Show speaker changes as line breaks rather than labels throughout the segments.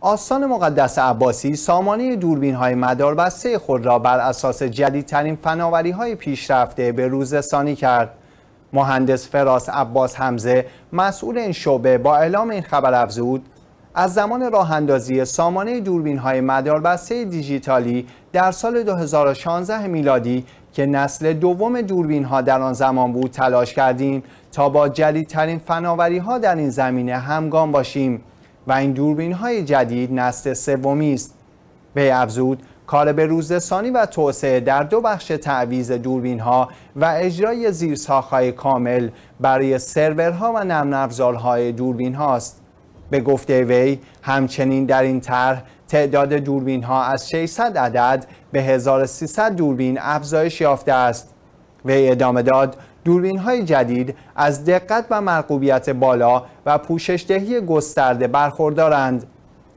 آستان مقدس عباسی سامانه دوربین های مداربسته خود را بر اساس جدیدترین فناوری های پیشرفته به روز رسانی کرد. مهندس فراس عباس حمزه مسئول این شعبه با اعلام این خبر افزود از زمان راه اندازی سامانه دوربین های مداربسته دیجیتالی در سال 2016 میلادی که نسل دوم دوربین ها در آن زمان بود تلاش کردیم تا با جدیدترین فناوری ها در این زمینه همگام باشیم. و این دوربین های جدید نسل سومی است به افزود کار به روزرسانی و توسعه در دو بخش تعویز دوربین ها و اجرای های کامل برای سرورها و نرم افزارهای دوربین هاست به گفته وی همچنین در این طرح تعداد دوربین ها از 600 عدد به 1300 دوربین افزایش یافته است وی ادامه داد دوربین های جدید از دقت و مرقوبیت بالا و پوشش دهی گسترده برخوردارند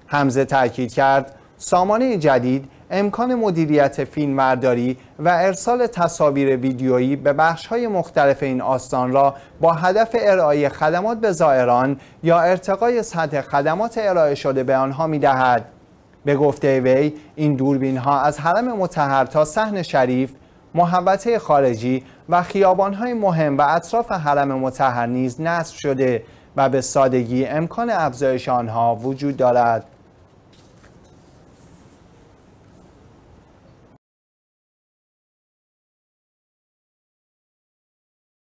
همزه تاکید کرد سامانه جدید امکان مدیریت فیلمبرداری و ارسال تصاویر ویدیویی به های مختلف این آستان را با هدف ارائه خدمات به زائران یا ارتقای سطح خدمات ارائه شده به آنها می دهد. به گفته وی این دوربین ها از حرم متحر تا صحن شریف محوطه خارجی و های مهم و اطراف حرم مطهر نیز نصب شده و به سادگی امکان افزایش آنها وجود دارد